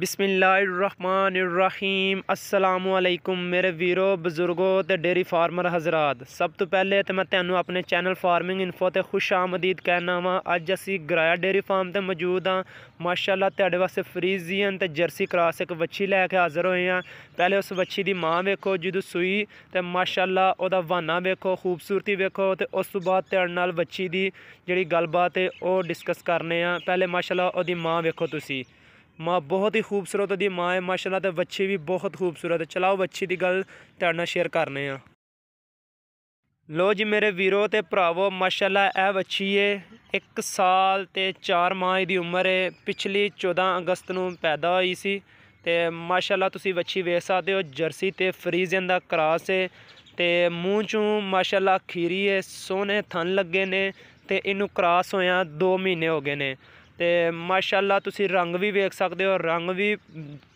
ਬਿਸਮਿਲ੍ਲਾਹਿਰਰਹਿਮਾਨਿਰਰਹੀਮ ਅਸਲਾਮੁ ਅਲੈਕੁਮ ਮੇਰੇ ਵੀਰੋ ਬਜ਼ੁਰਗੋ ਤੇ ਡੇਰੀ ਫਾਰਮਰ ਹਜ਼ਰਤ ਸਭ ਤੋਂ ਪਹਿਲੇ ਤੇ ਮੈਂ ਤੁਹਾਨੂੰ ਆਪਣੇ ਚੈਨਲ ਫਾਰਮਿੰਗ ਇਨਫੋ ਤੇ ਖੁਸ਼ ਆਮਦੀਦ ਕਹਿਣਾ ਵਾਂ ਅੱਜ ਅਸੀਂ ਗਰਾਇਆ ਡੇਰੀ ਫਾਰਮ ਤੇ ਮੌਜੂਦ ਆ ਮਾਸ਼ਾਅੱਲਾ ਤੁਹਾਡੇ ਵਾਸਤੇ ਫਰੀਜ਼ੀਅਨ ਤੇ ਜਰਸੀ ਕਰਾਸ ਇੱਕ ਵੱਛੀ ਲੈ ਕੇ ਹਾਜ਼ਰ ਹੋਏ ਆ ਪਹਿਲੇ ਉਸ ਵੱਛੀ ਦੀ ਮਾਂ ਵੇਖੋ ਜਿਹਦੀ ਸੂਈ ਤੇ ਮਾਸ਼ਾਅੱਲਾ ਉਹਦਾ ਵਾਨਾ ਵੇਖੋ ਖੂਬਸੂਰਤੀ ਵੇਖੋ ਤੇ ਉਸ ਤੋਂ ਬਾਅਦ ਤੁਹਾਡੇ ਨਾਲ ਵੱਛੀ ਦੀ ਜਿਹੜੀ ਗੱਲਬਾਤ ਹੈ ਉਹ ਡਿਸਕਸ ਕਰਨੇ ਆ ਪਹਿਲੇ ਮਾਸ਼ਾਅੱਲਾ ਉਹਦੀ ਮਾਂ ਵੇਖੋ ਤੁਸੀਂ ਮਾਂ ਬਹੁਤ ਹੀ ਖੂਬਸੂਰਤ ਦੀ ਮਾਂ ਹੈ ਮਾਸ਼ਾਅੱਲਾ ਤੇ ਬੱਚੇ ਵੀ ਬਹੁਤ ਖੂਬਸੂਰਤ ਹੈ ਚਲਾਓ ਬੱਚੀ ਦੀ ਗੱਲ ਤੁਹਾਡੇ ਨਾਲ ਸ਼ੇਅਰ ਕਰਨੇ ਆ ਲੋ ਜੀ ਮੇਰੇ ਵੀਰੋ ਤੇ ਭਰਾਵੋ ਮਾਸ਼ਾਅੱਲਾ ਇਹ ਬੱਚੀ ਹੈ 1 ਸਾਲ ਤੇ 4 ਮਾਹ ਦੀ ਉਮਰ ਹੈ ਪਿਛਲੀ 14 ਅਗਸਤ ਨੂੰ ਪੈਦਾ ਹੋਈ ਸੀ ਤੇ ਮਾਸ਼ਾਅੱਲਾ ਤੁਸੀਂ ਬੱਚੀ ਵੇਖ ਸਕਦੇ ਹੋ ਜਰਸੀ ਤੇ ਫਰੀਜ਼ਨ ਦਾ ਕਰਾਸ ਹੈ ਤੇ ਮੂੰਹ ਚੋਂ ਮਾਸ਼ਾਅੱਲਾ ਖੀਰੀ ਹੈ ਸੋਨੇ ਥਨ ਲੱਗੇ ਨੇ ਤੇ ਇਹਨੂੰ ਕਰਾਸ ਹੋਇਆ 2 ਮਹੀਨੇ ਹੋ ਗਏ ਨੇ ਤੇ ਮਾਸ਼ਾਅੱਲਾ ਤੁਸੀਂ ਰੰਗ ਵੀ ਵੇਖ ਸਕਦੇ ਹੋ ਰੰਗ ਵੀ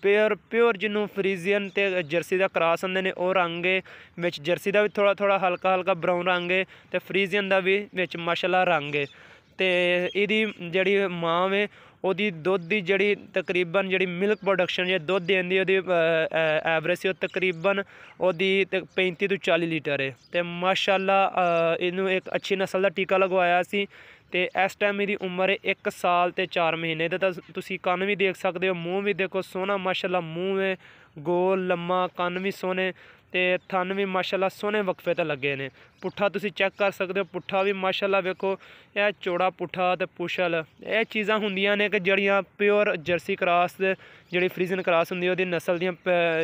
ਪਿਓਰ ਪਿਓਰ ਜਿਹਨੂੰ ਫਰੀਜ਼ੀਅਨ ਤੇ ਜਰਸੀ ਦਾ ਕਰਾਸ ਹੁੰਦੇ ਨੇ ਉਹ ਰੰਗ ਹੈ ਵਿੱਚ ਜਰਸੀ ਦਾ ਵੀ ਥੋੜਾ ਥੋੜਾ ਹਲਕਾ ਹਲਕਾ ਬਰਾਊਨ ਰੰਗ ਹੈ ਤੇ ਫਰੀਜ਼ੀਅਨ ਦਾ ਵੀ ਵਿੱਚ ਮਾਸ਼ਾਅੱਲਾ ਰੰਗ ਹੈ ਤੇ ਇਹਦੀ ਜਿਹੜੀ ਮਾਂ ਵੇ ਉਹਦੀ ਦੁੱਧ ਦੀ ਜਿਹੜੀ ਤਕਰੀਬਨ ਜਿਹੜੀ ਮਿਲਕ ਪ੍ਰੋਡਕਸ਼ਨ ਜੇ ਦੁੱਧ ਦਿੰਦੀ ਉਹਦੀ ਐਵਰੇਜ ਸੀ ਉਹ ਤਕਰੀਬਨ ਉਹਦੀ 35 ਤੋਂ 40 ਲੀਟਰ ਹੈ ਤੇ ਮਾਸ਼ਾਅੱਲਾ ਇਹਨੂੰ ਇੱਕ ਅੱਛੀ ਨਸਲ ਦਾ ਟੀਕਾ ਲਗਵਾਇਆ ਸੀ ਤੇ ਇਸ ਟਾਈਮ ਇਹਦੀ ਉਮਰ ਹੈ 1 ਸਾਲ ਤੇ 4 ਮਹੀਨੇ ਦਾ ਤਾਂ ਤੁਸੀਂ ਕੰਨ ਵੀ ਦੇਖ ਸਕਦੇ ਹੋ ਮੂੰਹ ਵੀ ਦੇਖੋ ਸੋਹਣਾ ਮਾਸ਼ਾਅੱਲਾ ਮੂੰਹ ਹੈ ਗੋਲ ਲੰਮਾ ਕੰਨ ਵੀ ਸੋਹਣੇ ਤੇ ਵੀ ਮਾਸ਼ਾਅੱਲਾ ਸੋਹਣੇ ਵਕਫੇ ਤੇ ਲੱਗੇ ਨੇ ਪੁੱਠਾ ਤੁਸੀਂ ਚੈੱਕ ਕਰ ਸਕਦੇ ਹੋ ਪੁੱਠਾ ਵੀ ਮਾਸ਼ਾਅੱਲਾ ਵੇਖੋ ਇਹ ਚੋੜਾ ਪੁੱਠਾ ਤੇ ਪੁਸ਼ਲ ਇਹ ਚੀਜ਼ਾਂ ਹੁੰਦੀਆਂ ਨੇ ਕਿ ਜਿਹੜੀਆਂ ਪਿਓਰ ਜਰਸੀ ਕਰਾਸ ਦੇ ਜਿਹੜੀ ਫਰੀਜ਼ਨ ਕਰਾਸ ਹੁੰਦੀ ਉਹਦੀ ਨਸਲ ਦੀਆਂ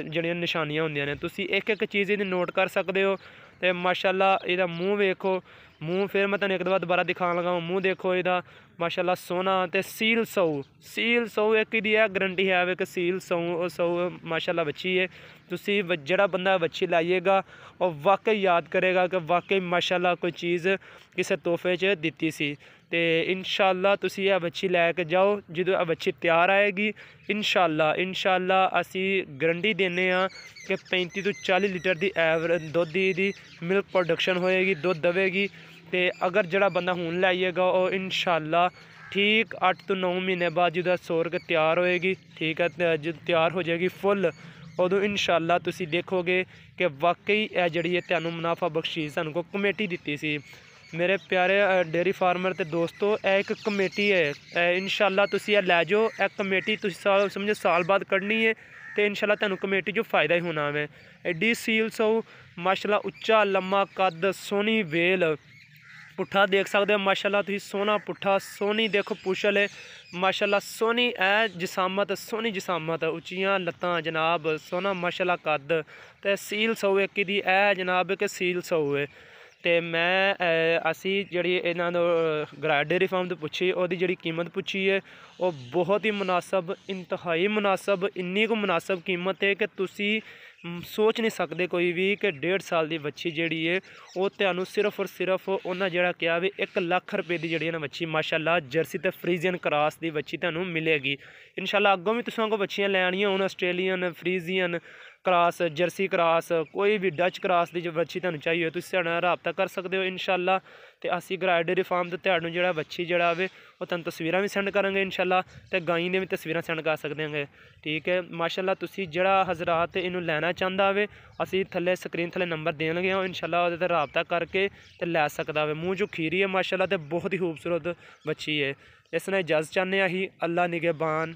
ਜਿਹੜੀਆਂ ਨਿਸ਼ਾਨੀਆਂ ਹੁੰਦੀਆਂ ਨੇ ਤੁਸੀਂ ਇੱਕ ਇੱਕ ਚੀਜ਼ ਇਹਦੀ ਨੋਟ ਕਰ ਸਕਦੇ ਹੋ ਤੇ ਮਾਸ਼ਾਅੱਲਾ ਇਹਦਾ ਮੂੰਹ ਵੇਖੋ ਮੂੰਹ ਫਿਰ ਮੈਂ ਤੁਹਾਨੂੰ ਇੱਕ ਵਾਰ ਦੁਬਾਰਾ ਦਿਖਾਉਣ ਲੱਗਾ ਮੂੰਹ ਦੇਖੋ ਇਹਦਾ ਮਾਸ਼ਾਅੱਲਾ ਸੋਨਾ ਤੇ ਸੀਲ ਸੌ ਸੀਲ ਸੌ ਇੱਕ ਦੀ ਹੈ ਗਰੰਟੀ ਹੈ ਕਿ ਸੀਲ ਸੌ ਉਹ ਸੌ ਮਾਸ਼ਾਅੱਲਾ ਬੱਚੀ ਹੈ ਤੁਸੀਂ ਜਿਹੜਾ ਬੰਦਾ ਬੱਚੀ ਲਾਈਏਗਾ ਉਹ ਵਾਕਈ ਯਾਦ ਕਰੇਗਾ ਕਿ ਵਾਕਈ ਮਾਸ਼ਾਅੱਲਾ ਕੋਈ ਚੀਜ਼ ਕਿਸੇ ਤੋਹਫੇ 'ਚ ਦਿੱਤੀ ਸੀ ਤੇ ਇਨਸ਼ਾਅੱਲਾ ਤੁਸੀਂ ਇਹ ਬੱਚੀ ਲੈ ਕੇ ਜਾਓ ਜਦੋਂ ਇਹ ਬੱਚੀ ਤਿਆਰ ਆਏਗੀ ਇਨਸ਼ਾਅੱਲਾ ਇਨਸ਼ਾਅੱਲਾ ਅਸੀਂ ਗਰੰਟੀ ਦਿੰਨੇ ਆ ਕਿ 35 ਤੋਂ 40 ਲੀਟਰ ਦੀ ਐਵਰੇਜ ਦੁੱਧ ਦੀ ਮਿਲਕ ਪ੍ਰੋਡਕਸ਼ਨ ਹੋਏਗੀ ਦੁੱਧ ਦੇਵੇਗੀ ਤੇ ਅਗਰ ਜਿਹੜਾ ਬੰਦਾ ਹੁਣ ਲਾਈਏਗਾ ਉਹ ਇਨਸ਼ਾਅੱਲਾ ਠੀਕ 8 ਤੋਂ 9 ਮਹੀਨੇ ਬਾਅਦ ਜਿਹਦਾ ਸੌਰਗ ਤਿਆਰ ਹੋਏਗੀ ਠੀਕ ਹੈ ਤੇ ਜਦ ਤਿਆਰ ਹੋ ਜਾਏਗੀ ਫੁੱਲ ਉਦੋਂ ਇਨਸ਼ਾਅੱਲਾ ਤੁਸੀਂ ਦੇਖੋਗੇ ਕਿ ਵਾਕਈ ਇਹ ਜਿਹੜੀ ਹੈ ਤੁਹਾਨੂੰ ਮੁਨਾਫਾ ਬਖਸ਼ੀ ਸਾਨੂੰ ਕੋ ਕਮੇਟੀ ਦਿੱਤੀ ਸੀ ਮੇਰੇ ਪਿਆਰੇ ਡੇਰੀ ਫਾਰਮਰ ਤੇ ਦੋਸਤੋ ਇਹ ਇੱਕ ਕਮੇਟੀ ਹੈ ਇਨਸ਼ਾਅੱਲਾ ਤੁਸੀਂ ਇਹ ਲੈ ਜਾਓ ਇਹ ਕਮੇਟੀ ਤੁਸੀਂ ਸਾਲ ਸਮਝੋ ਸਾਲ ਬਾਅਦ ਕੱਢਣੀ ਹੈ ਤੇ ਇਨਸ਼ਾਅੱਲਾ ਤੁਹਾਨੂੰ ਕਮੇਟੀ ਜੋ ਫਾਇਦਾ ਹੀ ਹੋਣਾ ਹੈ ਐਡੀ ਸੀਲ ਸੋ ਮਾਸ਼ਾਅੱਲਾ ਉੱਚਾ ਲੰਮਾ ਕੱਦ ਸੋਹਣੀ ਵੇਲ ਪੁੱਠਾ ਦੇਖ ਸਕਦੇ ਹੋ ਮਾਸ਼ਾਅੱਲਾ ਤੁਸੀਂ ਸੋਹਣਾ ਪੁੱਠਾ ਸੋਹਣੀ ਦੇਖੋ ਪੁਸ਼ਲ ਹੈ ਮਾਸ਼ਾਅੱਲਾ ਸੋਹਣੀ ਐ ਜਿਸਾਮਤ ਸੋਹਣੀ ਜਿਸਾਮਤ ਉੱਚੀਆਂ ਲੱਤਾਂ ਜਨਾਬ ਸੋਹਣਾ ਮਾਸ਼ਾਅੱਲਾ ਕੱਦ ਤੇ ਸੀਲ ਸੌ ਇੱਕ ਦੀ ਐ ਜਨਾਬ ਕਿ ਸੀਲ ਸੌ ਹੈ ਤੇ ਮੈਂ ਅਸੀਂ ਜਿਹੜੀ ਇਹਨਾਂ ਨੂੰ ਗ੍ਰੈਡਰੀ ਰਿਫਾਰਮ ਤੋਂ ਪੁੱਛੀ ਉਹਦੀ ਜਿਹੜੀ ਕੀਮਤ ਪੁੱਛੀ ਹੈ ਉਹ ਬਹੁਤ ਹੀ ਮناسب ਇੰਤਹਾਈ ਮناسب ਇੰਨੀ ਕੁ ਮناسب ਕੀਮਤ ਹੈ ਕਿ ਤੁਸੀਂ ਸੋਚ ਨਹੀਂ ਸਕਦੇ ਕੋਈ ਵੀ ਕਿ ਡੇਢ ਸਾਲ ਦੀ ਬੱਚੀ ਜਿਹੜੀ ਏ ਉਹ ਤੁਹਾਨੂੰ ਸਿਰਫ ਔਰ ਸਿਰਫ ਉਹਨਾਂ ਜਿਹੜਾ ਕਿਹਾ ਵੀ 1 ਲੱਖ ਰੁਪਏ ਦੀ ਜਿਹੜੀ ਹੈ ਨਾ ਬੱਚੀ ਮਾਸ਼ਾਅੱਲਾ ਜਰਸੀ ਤੇ ਫਰੀਜ਼ੀਅਨ ਕਰਾਸ ਦੀ ਬੱਚੀ ਤੁਹਾਨੂੰ ਮਿਲੇਗੀ ਇਨਸ਼ਾਅੱਲਾ ਅੱਗੋਂ ਵੀ ਤੁਸੀਂ ਕੋ ਬੱਚੀਆਂ ਲੈਣੀਆਂ ਹੁਣ Australian Friesian cross Jersey cross ਕੋਈ ਵੀ ਡੱਚ ਕ੍ਰਾਸ ਦੀ ਜੋ ਬੱਚੀ ਤੁਹਾਨੂੰ ਚਾਹੀਏ ਤੁਸੀਂ ਸਾਡੇ ਨਾਲ ਰਾਬਤਾ ਕਰ ਸਕਦੇ ਹੋ ਇਨਸ਼ਾਅੱਲਾ ਤੇ ਅਸੀਂ ਗ੍ਰਾਈਡਰੀ ਫਾਰਮ ਤੇ ਤੁਹਾਨੂੰ ਜਿਹੜਾ ਬੱਚੀ ਜਿਹੜਾ ਆਵੇ ਉਹ ਤੁਹਾਨੂੰ ਤਸਵੀਰਾਂ ਵੀ ਸੈਂਡ ਕਰਾਂਗੇ ਇਨਸ਼ਾਅੱਲਾ ਤੇ ਗਾਈ ਨੇ ਵੀ ਤਸਵੀਰਾਂ ਸੈਂਡ ਕਰ ਸਕਦੇ ਹਾਂਗੇ ਠੀਕ ਹੈ ਮਾਸ਼ਾਅੱਲਾ ਤੁਸੀਂ ਜਿਹੜਾ ਹਜ਼ਰਤ ਇਹਨੂੰ ਲੈਣਾ ਚਾਹੁੰਦਾ ਆਵੇ ਅਸੀਂ ਥੱਲੇ ਸਕਰੀਨ ਥੱਲੇ ਨੰਬਰ ਦੇਣ ਲਗੇ ਹਾਂ ਇਨਸ਼ਾਅੱਲਾ ਉਹਦੇ ਤੇ ਰਾਬਤਾ ਕਰਕੇ ਤੇ ਲੈ ਸਕਦਾ ਆਵੇ ਮੂੰਹ ਜੋ ਖੀਰੀ ਹੈ ਮਾਸ਼ਾਅੱਲਾ ਤੇ ਬਹੁਤ ਹੀ ਖੂਬਸੂਰਤ ਬੱਚੀ ਹੈ ਇਸ ਨੇ ਜਜ਼ ਚਾਹਨੇ ਆਹੀ ਅੱਲਾ ਨਿਗਹਿਬਾਨ